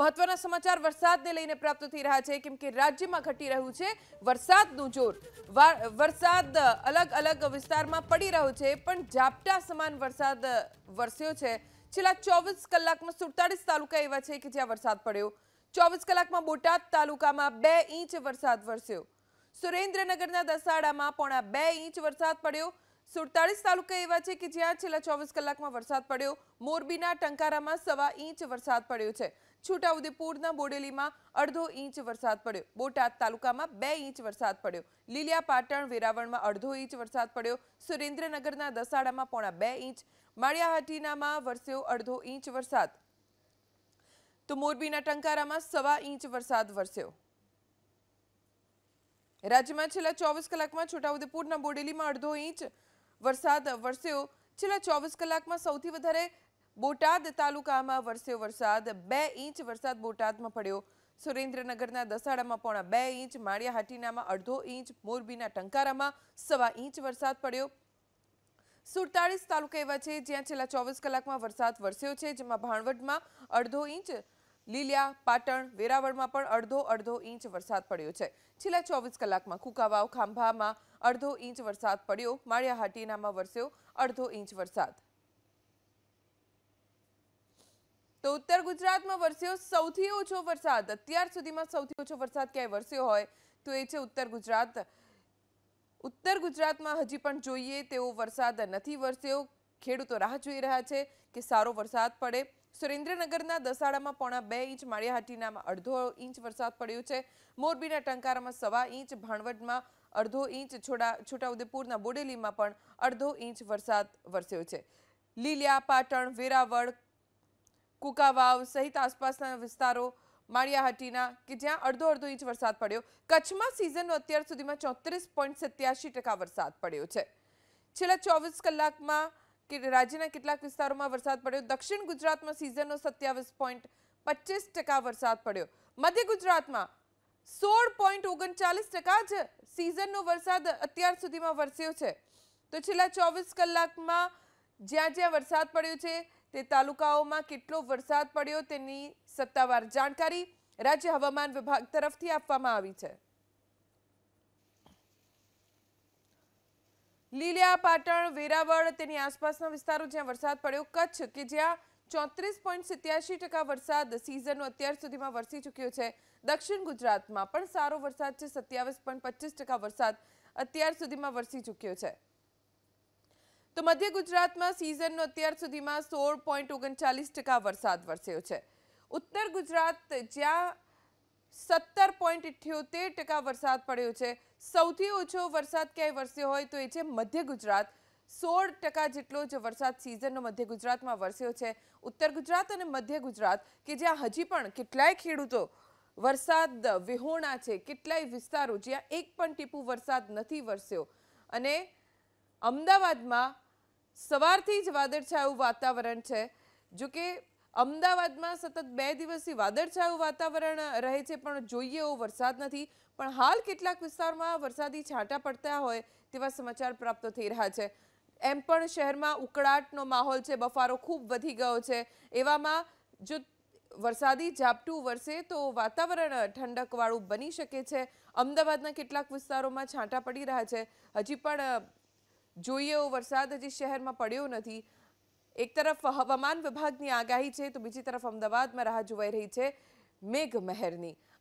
મહત્વના સમાચાર વરસાદને લઈને પ્રાપ્ત થઈ રહ્યા છે કેમ કે રાજ્યમાં ઘટી રહ્યું છે વરસાદનું જોર વરસાદ અલગ અલગ વિસ્તારમાં પડી રહ્યો છે પણ ઝાપટા સમાન વરસાદ વરસ્યો છે છેલ્લા ચોવીસ કલાકમાં સુડતાલીસ તાલુકા એવા છે કે જ્યાં વરસાદ પડ્યો ચોવીસ કલાકમાં બોટાદ તાલુકામાં બે ઇંચ વરસાદ વરસ્યો સુરેન્દ્રનગરના દસાડામાં પોણા બે ઇંચ વરસાદ પડ્યો સુડતાલીસ તાલુકા એવા છે કે જ્યાં છેલ્લા ચોવીસ કલાકમાં વરસાદ પડ્યો મોરબીના ટંકારામાં સવા ઇંચ વરસાદ પડ્યો છે છોટાઉદેપુરના બોડેલીમાં અડધો ઇંચ વરસાદ પડ્યો બોટાદ તાલુકામાં બે ઇંચ વરસાદ પડ્યો લીલિયા પાટણ વેરાવળમાં અડધો ઇંચ વરસાદ પડ્યો સુરેન્દ્રનગરના દસાડામાં પોણા બે ઇંચ માળિયાહાટીનામાં વરસ્યો અડધો ઇંચ વરસાદ તો મોરબીના ટંકારામાં સવા ઇંચ વરસાદ વરસ્યો રાજ્યમાં છેલ્લા ચોવીસ કલાકમાં છોટાઉદેપુરના બોડેલીમાં અડધો ઇંચ વરસાદ વરસ્યો છેલ્લા ચોવીસ કલાકમાં સૌથી વધારે બોટાદ તાલુકામાં વરસ્યો વરસાદ બે ઇંચ વરસાદ બોટાદમાં પડ્યો સુરેન્દ્રનગરના દસાડામાં પોણા બે ઇંચ માળિયાહાટીનામાં અડધો ઇંચ મોરબીના ટંકારામાં સવા ઇંચ વરસાદ પડ્યો સુડતાળીસ તાલુકા એવા છે જ્યાં છેલ્લા ચોવીસ કલાકમાં વરસાદ વરસ્યો છે જેમાં ભાણવડમાં અડધો ઇંચ લીલિયા પાટણ વેરાવળમાં પણ અડધો અડધો ઇંચ વરસાદ પડ્યો છે છેલ્લા ચોવીસ કલાકમાં કુકાવાવ ખાંભામાં અડધો ઇંચ વરસાદ પડ્યો માળિયાહાટીનામાં વરસ્યો અડધો ઇંચ વરસાદ તો ઉત્તર ગુજરાતમાં વરસ્યો સૌથી ઓછો વરસાદ અત્યાર સુધીમાં સૌથી ઓછો વરસાદ ક્યાંય વરસ્યો હોય તો એ છે ઉત્તર ગુજરાત ઉત્તર ગુજરાતમાં હજી પણ જોઈએ તેવો વરસાદ નથી વરસ્યો ખેડૂતો રાહ જોઈ રહ્યા છે કે સારો વરસાદ પડે સુરેન્દ્રનગરના દસાડામાં પોણા બે ઇંચ માળિયાહાટીનામાં અડધો ઇંચ વરસાદ પડ્યો છે મોરબીના ટંકારામાં સવા ઇંચ ભાણવડમાં અડધો ઇંચ છોડા છોટાઉદેપુરના બોડેલીમાં પણ અડધો ઇંચ વરસાદ વરસ્યો છે લીલિયા પાટણ વેરાવળ કુકાવાવ સહિત આસપાસના વિસ્તારો માળિયાહાટીના કે જ્યાં અડધો અડધો ઇંચ વરસાદ પડ્યો કચ્છમાં સિઝનનો અત્યાર સુધીમાં ચોત્રીસ પોઈન્ટ સત્યાસી ટકા વરસાદ પડ્યો છે છેલ્લા ચોવીસ કલાકમાં કે રાજ્યના કેટલાક વિસ્તારોમાં વરસાદ પડ્યો દક્ષિણ ગુજરાતમાં સિઝનનો સત્યાવીસ પોઈન્ટ પચીસ ટકા વરસાદ પડ્યો મધ્ય ગુજરાતમાં સોળ પોઈન્ટ ઓગણચાલીસ ટકા જ સિઝનનો વરસાદ અત્યાર સુધીમાં વરસ્યો છે તો છેલ્લા ચોવીસ કલાકમાં જ્યાં જ્યાં વરસાદ પડ્યો છે તે તાલુકાઓમાં કેટલો વરસાદ પડ્યો તેની સત્તાવાર જાણકારી રાજ્ય હવામાન વિભાગ તરફથી આપવામાં આવી છે લીલિયા પાટણ વેરાવળ તેની આસપાસના વિસ્તારો જ્યાં વરસાદ પડ્યો કચ્છ કે જ્યાં ચોત્રીસ પોઈન્ટ સિત્યાસી ટકા વરસાદ સિઝન અત્યાર સુધીમાં વરસી ચૂક્યો છે દક્ષિણ ગુજરાતમાં પણ સારો વરસાદ છે સત્યાવીસ પોઈન્ટ પચીસ ટકા વરસાદ અત્યાર સુધીમાં વરસી ચૂક્યો છે તો મધ્ય ગુજરાતમાં સિઝનનો અત્યાર સુધીમાં સોળ પોઈન્ટ ઓગણચાલીસ ટકા વરસાદ વરસ્યો છે ઉત્તર ગુજરાત જ્યાં સત્તર પોઈન્ટ ઇઠ્યોતેર ટકા વરસાદ પડ્યો છે સૌથી ઓછો વરસાદ ક્યાંય વરસ્યો હોય તો એ છે મધ્ય ગુજરાત સોળ ટકા જેટલો જ વરસાદ સિઝનનો મધ્ય ગુજરાતમાં વરસ્યો છે ઉત્તર ગુજરાત અને મધ્ય ગુજરાત કે જ્યાં હજી પણ કેટલાય ખેડૂતો વરસાદ વિહોણા છે કેટલાય વિસ્તારો જ્યાં એક પણ ટીપું વરસાદ નથી વરસ્યો અને અમદાવાદમાં સવારથી જ વાદળછાયું વાતાવરણ છે જો કે અમદાવાદમાં સતત બે દિવસથી વાદળછાયું વાતાવરણ રહે છે પણ જોઈએ એવો વરસાદ નથી પણ હાલ કેટલાક વિસ્તારમાં વરસાદી છાંટા પડતા હોય તેવા સમાચાર પ્રાપ્ત થઈ રહ્યા છે એમ પણ શહેરમાં ઉકળાટનો માહોલ છે બફારો ખૂબ વધી ગયો છે એવામાં જો વરસાદી ઝાપટું વરસે તો વાતાવરણ ઠંડકવાળું બની શકે છે અમદાવાદના કેટલાક વિસ્તારોમાં છાંટા પડી રહ્યા છે હજી પણ જોઈએ એવો વરસાદ હજી શહેરમાં પડ્યો નથી એક તરફ હવામાન વિભાગની આગાહી છે તો બીજી તરફ અમદાવાદમાં રાહ જોવાઈ રહી છે મેઘ મહેરની